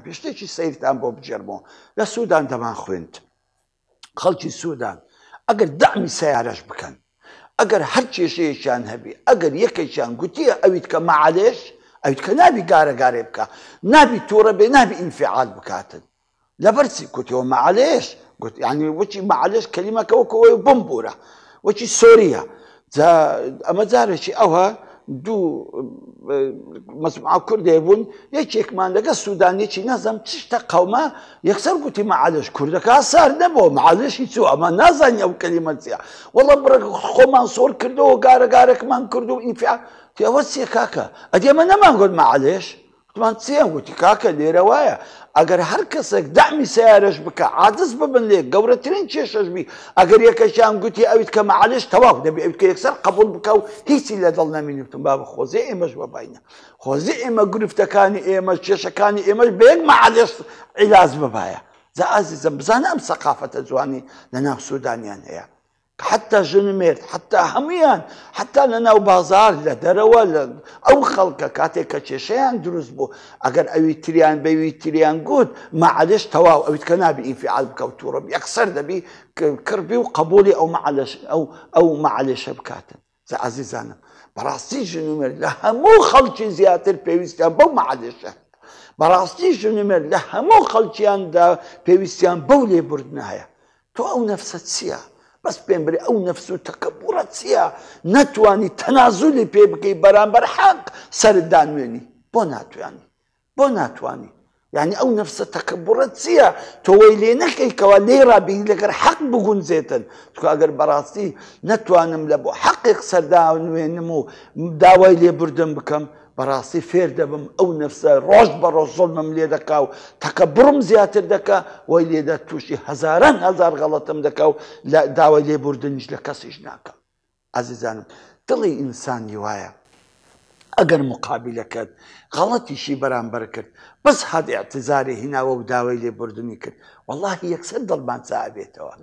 ئەپی شتێکی سیرتان بۆ بجەرمەوە لە سوودان دەمان خوێنند خەڵکی سوودان ئەگەر دامی سیارەش بکەن ئەگەر هەر کێشەیەکیان هەبی ئەگەر یەکێکیان گوتیە ئەویت کە مەعاالێش ئەویت کە نابی گارەگارێ بکە نابی تووڕە بێ نابی ئینفعال بکاتن لەبەرچی کوتیەوە مەعاالێش گوت ینی يعني وەچی مەعاالێش کەلیمەکەەوە کەەوەی بمبورە وەچی سۆریە ئەمە جارێکی ئەوە دوو مەسمع کورد هێبوون یەکێکمان لەگە سوودانێکی نازم چشتە قەومە یەکسەر گوتی معالش کوردەکە سار نەبوو معالشی چوو ئەمە نازانانی ئەو کەلیمەتیا وەڵە بڕ خۆمان سۆر کردەوە گارە گارەکمان کرد و ئیفیا تێوە سێ کاکە ئەدێمە نەمان گوت معالێش قڵان چیان وتی کاکە لێرە وایە ئەگەر هەر کەسێک دامی سیارش بکە عادز ببن لێ گەورەترین کێشەشبی ئەگەر یەکەشیان گوتی ئەویت کە معالش تەواو دەبێ ئەوکە یەکسەر قبول بکە و هیچی لە دڵ نامینوتتم بابە خۆزی ئێمەش بەبینە خۆزی ئێمە گرفتەکانی ئێمە کێشەکانی ئێمەش بەیەک معالش عیلاز ببایە زە ئازیزم بزانە ئەم سەقافەتە جوانی لە ناو سوودانیان هەیە. حتى جنمرت حتى هميان حتى لنا بازار لا دروا او خلق كاتك تشيشان دروز بو اگر اوي تريان بيوي تريان قد ما عادش توا او يتكنا بي في عالم كوتور يقصر بي كربي وقبولي او ما علش او او ما علش بكات عزيزان براسي جنمرت لا مو خلق زياتر بيوستان بو ما علش براسي جنمرت لا مو خلق يان دا بيوستان بولي بردنايا تو او نفسه سيا بەس پێم برێ ئەو نەفس و تەکەبووڕە چییە نەتوانی تەنازولی پێ بکەی بەرامبەر حەق سەردانوێنی بۆ ناتوانانی بۆ ناتوانانی یعنی ئەو نفسە تەکەبڕە چییە تۆی لێ نەکەیکەوە لێ رابینی لەگەر حەق بگونجێتن ئەگەر بەڕاستی نەتوانم لە بۆ حەقێک سەرداوێنم و داوای لێبوردن بکەم بەڕاستی فێر دەبم ئەو نفسە ڕۆژ بە ڕۆژۆڵمم لێ دەکا و تەکە بڕم زیاتر دەکە وی لێدە تووشی هزاران هزار غەڵەتم دەکە و داوای لێبوردنیش لە کەسیش ناکە ئازیزانم دڵی ئینسانی وایە ئەگەر مقابلەکەت غەڵەتیشی بەرامبەر کرد بەس حد اعتزاری هیناوە و داوای لێبوردنی کرد واللهی یەکسەر دڵمان چابێتەوە.